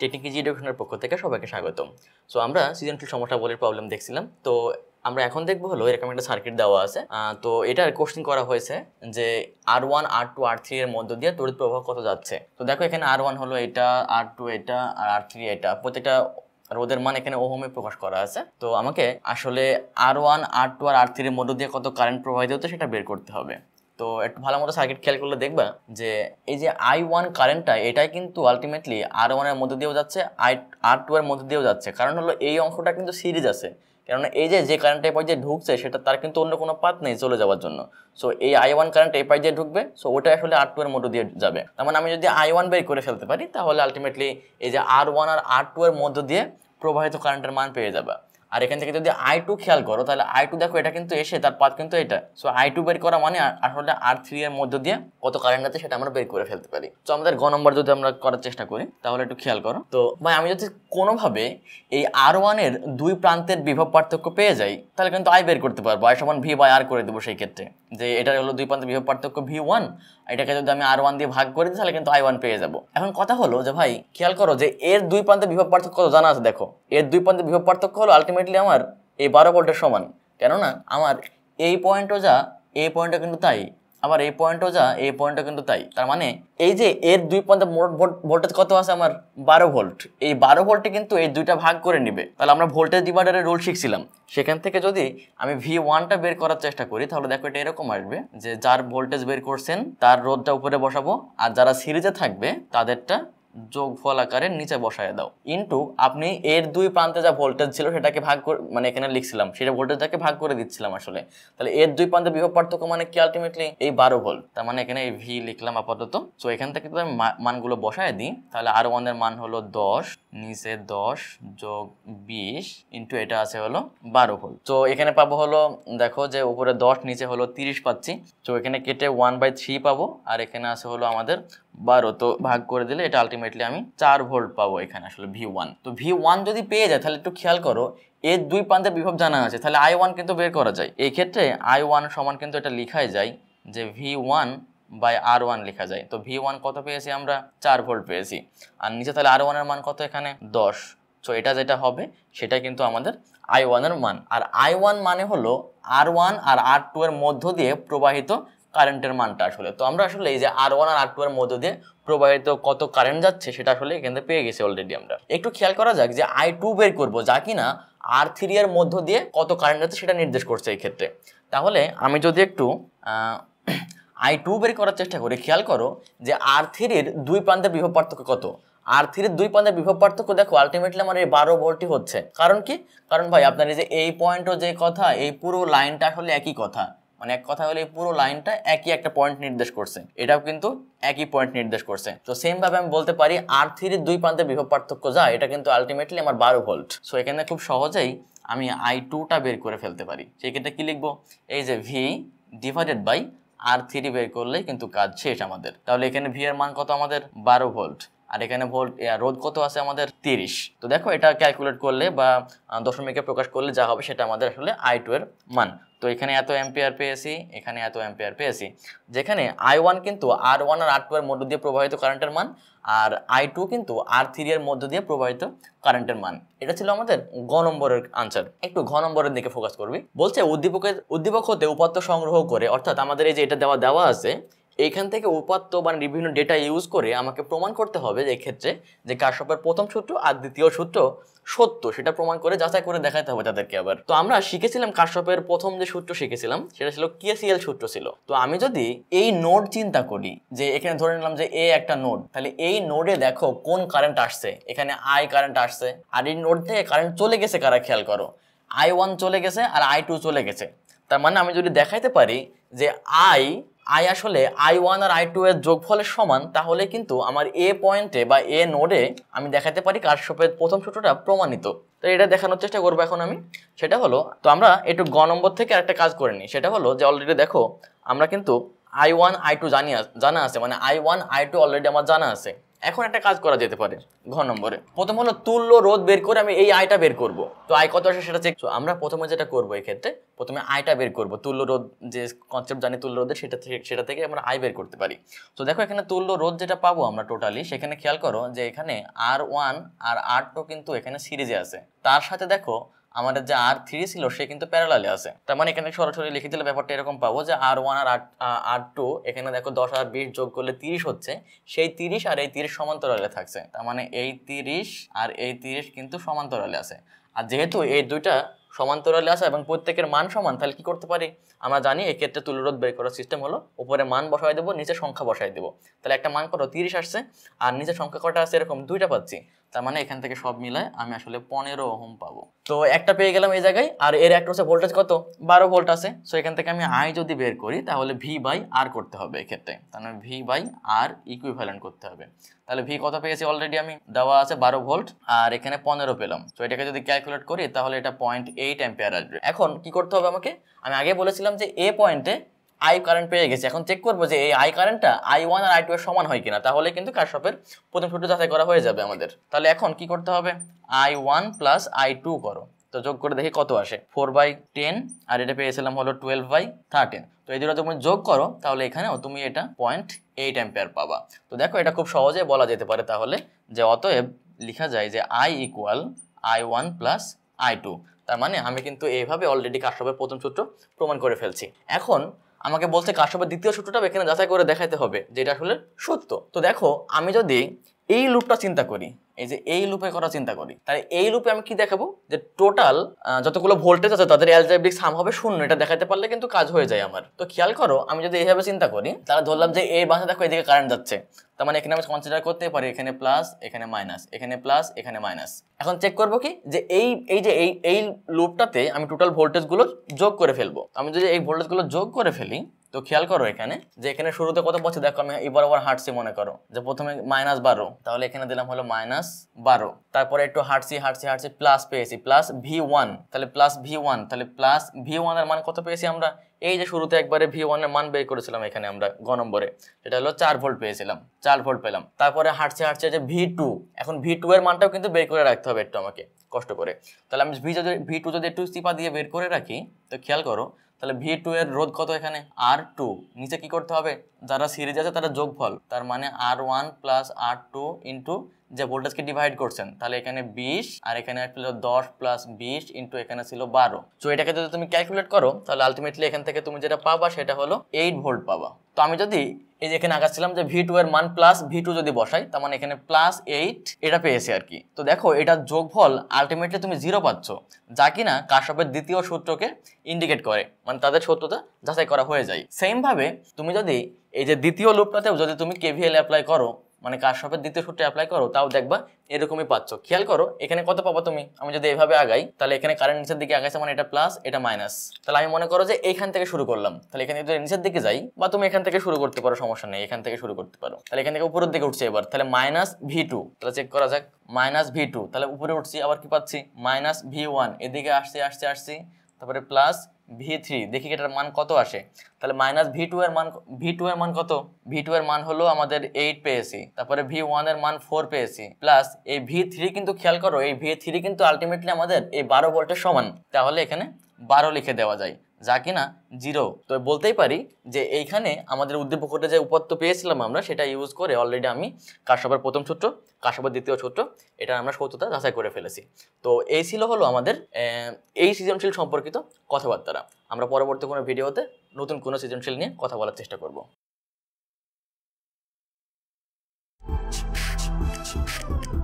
Technique এডুকেশনের পক্ষ থেকে সবাইকে স্বাগতম সো আমরা টু সমস্যা বলির প্রবলেম দেখছিলাম তো আমরা এখন দেখবো হলো এরকম একটা সার্কিট দেওয়া আছে তো এটার কোশ্চিন করা হয়েছে যে R one R two R three এর মধ্য দিয়ে তড়িৎ প্রবাহ কত যাচ্ছে তো দেখো এখানে আর ওয়ান হলো এটা আর টু এটা আর আর থ্রি এটা প্রত্যেকটা রোদের মান এখানে ওহমে প্রকাশ করা আছে তো আমাকে আসলে R one R two R R three এর মধ্য দিয়ে কত কারেন্ট প্রবাহিত হতে সেটা বের করতে হবে তো একটু ভালো মতো সার্কিট খেয়াল করলে দেখবা যে এই যে আই ওয়ান কারেন্টটা এটাই কিন্তু আলটিমেটলি আর ওয়ানের মধ্যে দিয়েও যাচ্ছে আই আর টু এর মধ্যে দিয়েও যাচ্ছে কারণ হলো এই অংশটা কিন্তু সিরিজ আছে কেননা এই যে যে কারেন্টের এই যে ঢুকছে সেটা তার কিন্তু অন্য কোনো পাত নেই চলে যাওয়ার জন্য সো এই আই ওয়ান কারেন্ট এই যে ঢুকবে সো ওটা আসলে আর টু এর মধ্যে দিয়ে যাবে তার মানে আমি যদি আই ওয়ান বের করে ফেলতে পারি তাহলে আলটিমেটলি এই যে আর ওয়ান আর আর টু এর মধ্য দিয়ে প্রবাহিত কারেন্টের মান পেয়ে যাবে আর এখান থেকে যদি আই টু খেয়াল করো তাহলে আই টু দেখো এটা কিন্তু এসে তার পাত কিন্তু এটা সো আই টু বের করা মানে আসলে আর থ্রি এর মধ্য দিয়ে কত কারেন্ট আছে সেটা আমরা বের করে ফেলতে পারি তো আমাদের গ নম্বর যদি আমরা করার চেষ্টা করি তাহলে একটু খেয়াল করো তো ভাই আমি যদি কোনোভাবে এই আর ওয়ানের দুই প্রান্তের বিভব পার্থক্য পেয়ে যাই তাহলে কিন্তু আই বের করতে পারবো আই সমান ভি বাই আর করে দেবো সেই ক্ষেত্রে যে এটা হলো দুই প্রান্তের বিভব পার্থক্য ভি ওয়ান এটাকে যদি আমি আর ওয়ান দিয়ে ভাগ করে দিই তাহলে কিন্তু আই ওয়ান পেয়ে যাবো এখন কথা হলো যে ভাই খেয়াল করো যে এর দুই প্রান্তের বিভব পার্থক্য জানা আছে দেখো এর দুই প্রান্তের বিভব পার্থক্য হলো আলটিমেট আলটিমেটলি আমার এই বারো ভোল্টের সমান কেননা আমার এই পয়েন্টও যা এই পয়েন্টও কিন্তু তাই আবার এই পয়েন্টও যা এই পয়েন্টও কিন্তু তাই তার মানে এই যে এর দুই পয়েন্টে মোট ভোল্টেজ কত আছে আমার বারো ভোল্ট এই বারো ভোল্টে কিন্তু এই দুইটা ভাগ করে নিবে তাহলে আমরা ভোল্টেজ ডিভাইডারের রুল শিখছিলাম সেখান থেকে যদি আমি ভি ওয়ানটা বের করার চেষ্টা করি তাহলে দেখো এটা এরকম আসবে যে যার ভোল্টেজ বের করছেন তার রোদটা উপরে বসাবো আর যারা সিরিজে থাকবে তাদেরটা যোগফল আকারে নিচে বসায় দাও ইন্টু আপনি এর দুই প্রান্তে যা ভোল্টেজ ছিল সেটাকে ভাগ করে মানে এখানে লিখছিলাম সেটা ভোল্টেজটাকে ভাগ করে দিচ্ছিলাম আসলে তাহলে এর দুই প্রান্তে বিভব পার্থক্য মানে কি আলটিমেটলি এই বারো ভোল্ট তার মানে এখানে এই ভি লিখলাম আপাতত তো এখান থেকে তো আমি মানগুলো বসায় দিই তাহলে আর ওয়ানের মান হলো দশ নিচে দশ যোগ বিশ ইন্টু এটা আছে হলো বারো ভোল্ট তো এখানে পাবো হলো দেখো যে উপরে দশ নিচে হলো তিরিশ পাচ্ছি তো এখানে কেটে ওয়ান বাই থ্রি পাবো আর এখানে আছে হলো আমাদের বারো তো ভাগ করে দিলে এটা আলটিমেটলি আমি চার ভোল্ট পাবো এখানে আসলে ভি ওয়ান তো ভি ওয়ান যদি পেয়ে যায় তাহলে একটু খেয়াল করো এর দুই প্রান্তের বিভব জানা আছে তাহলে আই ওয়ান কিন্তু বের করা যায় এই ক্ষেত্রে আই ওয়ান সমান কিন্তু এটা লিখাই যায় যে V one by R one লেখা যায় তো ভি ওয়ান কত পেয়েছি আমরা চার ভোল্ট পেয়েছি আর নিচে তাহলে আর ওয়ানের মান কত এখানে দশ তো এটা যেটা হবে সেটা কিন্তু আমাদের আই ওয়ানের মান আর আই ওয়ান মানে হলো আর ওয়ান আর আর টু এর মধ্য দিয়ে প্রবাহিত কারেন্টের মানটা আসলে তো আমরা আসলে এই যে আর ওয়ান আর আর টু এর মধ্যে দিয়ে প্রবাহিত কত কারেন্ট যাচ্ছে সেটা আসলে এখানে পেয়ে গেছি অলরেডি আমরা একটু খেয়াল করা যাক যে আই টু বের করবো যা কিনা আর থ্রি এর মধ্য দিয়ে কত কারেন্ট যাচ্ছে সেটা নির্দেশ করছে এই ক্ষেত্রে তাহলে আমি যদি একটু আই টু বের করার চেষ্টা করি খেয়াল করো যে আর থ্রির দুই প্রান্তের বিভব পার্থক্য কত আর থ্রির দুই প্রান্তের বিভব পার্থক্য দেখো আলটিমেটলি আমার এই বারো ভোল্টই হচ্ছে কারণ কি কারণ ভাই আপনার এই যে এই পয়েন্টও যে কথা এই পুরো লাইনটা আসলে একই কথা মানে এক কথা হলে পুরো লাইনটা একই একটা পয়েন্ট নির্দেশ করছে এটাও কিন্তু একই পয়েন্ট নির্দেশ করছে তো সেম ভাবে আমি বলতে পারি আর থ্রির দুই প্রান্তে বিভব পার্থক্য যা এটা কিন্তু আলটিমেটলি আমার বারো ভোল্ট সো এখানে খুব সহজেই আমি আই টুটা বের করে ফেলতে পারি সেক্ষেত্রে কি লিখবো এই যে V divided by R three বের করলেই কিন্তু কাজ শেষ আমাদের তাহলে এখানে ভি এর মান কত আমাদের বারো ভোল্ট আর এখানে ভোল্ট রোদ কত আছে আমাদের তিরিশ তো দেখো এটা ক্যালকুলেট করলে বা দশমিকে প্রকাশ করলে যা হবে সেটা আমাদের আসলে আই এর মান তো এখানে এত অ্যাম্পিয়ার পেয়েছি এখানে এত অ্যাম্পিয়ার পেয়েছি যেখানে আই ওয়ান কিন্তু আর ওয়ান আর আর টু এর মধ্য দিয়ে প্রবাহিত কারেন্টের মান আর আই টু কিন্তু আর থ্রি এর মধ্য দিয়ে প্রবাহিত কারেন্টের মান এটা ছিল আমাদের গ নম্বরের আনসার একটু ঘ নম্বরের দিকে ফোকাস করবি বলছে উদ্দীপকের উদ্দীপক হতে উপাত্ত সংগ্রহ করে অর্থাৎ আমাদের এই যে এটা দেওয়া দেওয়া আছে এইখান থেকে উপাত্ত মানে বিভিন্ন ডেটা ইউজ করে আমাকে প্রমাণ করতে হবে যে ক্ষেত্রে যে কাশ্যপের প্রথম সূত্র আর দ্বিতীয় সূত্র সত্য সেটা প্রমাণ করে যাচাই করে দেখাতে হবে তাদেরকে আবার তো আমরা শিখেছিলাম কাশ্যপের প্রথম যে সূত্র শিখেছিলাম সেটা ছিল কেসিএল সূত্র ছিল তো আমি যদি এই নোড চিন্তা করি যে এখানে ধরে নিলাম যে এ একটা নোড তাহলে এই নোডে দেখো কোন কারেন্ট আসছে এখানে আই কারেন্ট আসছে আর এই নোড থেকে কারেন্ট চলে গেছে কারা খেয়াল করো আই ওয়ান চলে গেছে আর আই টু চলে গেছে তার মানে আমি যদি দেখাইতে পারি যে আই আই আসলে আই ওয়ান আর আই টু এর যোগফলের সমান তাহলে কিন্তু আমার এ পয়েন্টে বা এ নোডে আমি দেখাতে পারি কারশপের প্রথম সূত্রটা প্রমাণিত তো এটা দেখানোর চেষ্টা করবো এখন আমি সেটা হলো তো আমরা একটু গ নম্বর থেকে আরেকটা কাজ করে নিই সেটা হলো যে অলরেডি দেখো আমরা কিন্তু আই ওয়ান আই টু জানি জানা আছে মানে I one I two already আমার জানা আছে এখন একটা কাজ করা যেতে পারে ঘ নম্বরে প্রথম হলো তুল্য রোদ বের করে আমি এই আয়টা বের করব তো আয় কত আসে সেটা চেক আমরা প্রথমে যেটা করবো ক্ষেত্রে প্রথমে আয়টা বের করব তুল্য রোদ যে কনসেপ্ট জানি তুল্য রোদের সেটা থেকে সেটা থেকে আমরা আয় বের করতে পারি তো দেখো এখানে তুল্য রোদ যেটা পাবো আমরা টোটালি সেখানে খেয়াল করো যে এখানে আর ওয়ান আর টু কিন্তু এখানে সিরিজে আছে তার সাথে দেখো আমাদের যে আর থ্রি ছিল সে কিন্তু প্যারালালে আছে তার মানে এখানে সরাসরি লিখে দিলে ব্যাপারটা এরকম পাবো যে আর ওয়ান আর আর টু এখানে দেখো দশ আর বিশ যোগ করলে তিরিশ হচ্ছে সেই তিরিশ আর এই তিরিশ সমান্তরালে থাকছে তার মানে এই তিরিশ আর এই তিরিশ কিন্তু সমান্তরালে আছে আর যেহেতু এই দুইটা সমান্তরালে আসা এবং প্রত্যেকের মান সমান তাহলে কি করতে পারি আমরা জানি এক্ষেত্রে তুলরোধ বের করার সিস্টেম হলো উপরে মান বসাই দেবো নিচে সংখ্যা বসাই দেবো তাহলে একটা মান কত তিরিশ আসছে আর নিচে সংখ্যা কটা আছে এরকম দুইটা পাচ্ছি তার মানে এখান থেকে সব মিলায় আমি আসলে পনেরো ওহম পাবো তো একটা পেয়ে গেলাম এই জায়গায় আর এর একটা হচ্ছে ভোল্টেজ কত বারো ভোল্ট আছে সো এখান থেকে আমি আই যদি বের করি তাহলে ভি বাই আর করতে হবে এক্ষেত্রে তার মানে ভি বাই আর ইকুইভ্যালেন্ট করতে হবে তাহলে ভি কত পেয়েছি অলরেডি আমি দেওয়া আছে বারো ভোল্ট আর এখানে পনেরো পেলাম তো এটাকে যদি ক্যালকুলেট করি তাহলে এটা পয়েন্ট এইট অ্যাম্পিয়ার আসবে এখন কি করতে হবে আমাকে আমি আগে বলেছিলাম যে এ পয়েন্টে আই কারেন্ট পেয়ে গেছি এখন চেক করবো যে এই আই কারেন্টটা আই ওয়ান আর আই টু এর সমান হয় কিনা তাহলে কিন্তু কারশপের প্রথম সূত্র যাচাই করা হয়ে যাবে আমাদের তাহলে এখন কি করতে হবে I one plus I two করো তো যোগ করে দেখি কত আসে ফোর বাই টেন আর এটা পেয়েছিলাম হলো টুয়েলভ বাই থার্টিন তো এই দুটো তুমি যোগ করো তাহলে এখানেও তুমি এটা পয়েন্ট এইট অ্যাম্পেয়ার পাবা তো দেখো এটা খুব সহজে বলা যেতে পারে তাহলে যে অতএব লিখা যায় যে I equal I one plus I two তার মানে আমি কিন্তু এইভাবে অলরেডি কাশ্যপের প্রথম সূত্র প্রমাণ করে ফেলছি এখন আমাকে বলছে কাশ্যপের দ্বিতীয় সূত্রটা এখানে যাচাই করে দেখাতে হবে যেটা আসলে সত্য তো দেখো আমি যদি এই লুপটা চিন্তা করি এই যে এই লুপে কথা চিন্তা করি তাহলে এই লুপে আমি কি দেখাবো যে টোটাল যতগুলো ভোল্টেজ আছে তাদের অ্যালজাবেটিক সাম হবে শূন্য এটা দেখাতে পারলে কিন্তু কাজ হয়ে যায় আমার তো খেয়াল করো আমি যদি এইভাবে চিন্তা করি তাহলে ধরলাম যে এই বাসে দেখো এদিকে কারেন্ট যাচ্ছে তার মানে এখানে আমি কনসিডার করতে পারি এখানে প্লাস এখানে মাইনাস এখানে প্লাস এখানে মাইনাস এখন চেক করবো কি যে এই এই যে এই এই লুপটাতে আমি টোটাল ভোল্টেজগুলো যোগ করে ফেলবো আমি যদি এই ভোল্টেজগুলো যোগ করে ফেলি তো খেয়াল করো এখানে যে এখানে শুরুতে কত বছর দেখো আমি এই বরাবর হাঁটছি মনে করো যে প্রথমে মাইনাস বারো তাহলে এখানে দিলাম হলো মাইনাস বারো তারপরে একটু হাঁটছি হাঁটছি হাঁটছি প্লাস পেয়েছি প্লাস ভি ওয়ান তাহলে প্লাস ভি ওয়ান তাহলে প্লাস ভি ওয়ানের মান কত পেয়েছি আমরা এই যে শুরুতে একবারে ভি ওয়ানের মান বের করেছিলাম এখানে আমরা গ নম্বরে সেটা হলো চার ভোল্ট পেয়েছিলাম চার ভোল্ট পেলাম তারপরে হাঁটছে হাঁটছে যে ভি টু এখন ভি টু এর মানটাও কিন্তু বের করে রাখতে হবে একটু আমাকে কষ্ট করে তাহলে আমি ভি যদি ভি টু যদি একটু ইস্তিফা দিয়ে বের করে রাখি তো খেয়াল করো তাহলে ভি টু এর রোধ কত এখানে আর টু নিচে কি করতে হবে যারা সিরিজ আছে তারা যোগফল তার মানে R one plus R two into যে ভোল্টেজকে ডিভাইড করছেন তাহলে এখানে বিশ আর এখানে ছিল দশ প্লাস বিশ ইন্টু এখানে ছিল বারো তো এটাকে যদি তুমি ক্যালকুলেট করো তাহলে আলটিমেটলি এখান থেকে তুমি যেটা পাবা সেটা হলো এইট ভোল্ট পাবা তো আমি যদি এই যে এখানে আগাচ্ছিলাম যে ভি টু এর মান প্লাস ভি টু যদি বসাই তার মানে এখানে প্লাস এইট এটা পেয়েছে আর কি তো দেখো এটার যোগফল আলটিমেটলি তুমি জিরো পাচ্ছ যা কিনা কাশ্যপের দ্বিতীয় সূত্রকে ইন্ডিকেট করে মানে তাদের সত্যতা যাচাই করা হয়ে যায় সেমভাবে তুমি যদি এই যে দ্বিতীয় লুপটাতেও যদি তুমি কেভিএল অ্যাপ্লাই করো মানে কার শপের দ্বিতীয় সূত্রে অ্যাপ্লাই করো তাও দেখবা এরকমই পাচ্ছ খেয়াল করো এখানে কত পাবো তুমি আমি যদি এভাবে আগাই তাহলে এখানে কারেন্ট নিচের দিকে আগাইছে মানে এটা প্লাস এটা মাইনাস তাহলে আমি মনে করো যে এখান থেকে শুরু করলাম তাহলে এখানে যদি নিচের দিকে যাই বা তুমি এখান থেকে শুরু করতে পারো সমস্যা নেই এখান থেকে শুরু করতে পারো তাহলে এখান থেকে উপরের দিকে উঠছে এবার তাহলে মাইনাস ভি টু তাহলে চেক করা যাক মাইনাস ভি টু তাহলে উপরে উঠছি আবার কি পাচ্ছি মাইনাস ভি ওয়ান এদিকে আসছি আসছে আসছি তারপরে প্লাস ভি থ্রি দেখি এটার মান কত আসে তাহলে মাইনাস ভি টু এর মান ভি টু এর মান কত ভি টু এর মান হলো আমাদের এইট পেয়েছি তারপরে ভি ওয়ান এর মান ফোর পেয়েছি প্লাস এই ভি থ্রি কিন্তু খেয়াল করো এই ভি থ্রি কিন্তু আলটিমেটলি আমাদের এই বারো ভোল্টের সমান তাহলে এখানে বারো লিখে দেওয়া যায় যা কিনা জিরো তো বলতেই পারি যে এইখানে আমাদের উদ্দীপকটা যে উপাত্ত পেয়েছিলাম আমরা সেটা ইউজ করে অলরেডি আমি কাশ্যপের প্রথম সূত্র কাশ্যপের দ্বিতীয় সূত্র এটা আমরা সত্যতা যাচাই করে ফেলেছি তো এই ছিল হলো আমাদের এই সৃজনশীল সম্পর্কিত কথাবার্তারা আমরা পরবর্তী কোনো ভিডিওতে নতুন কোনো সৃজনশীল নিয়ে কথা বলার চেষ্টা করব Thank you.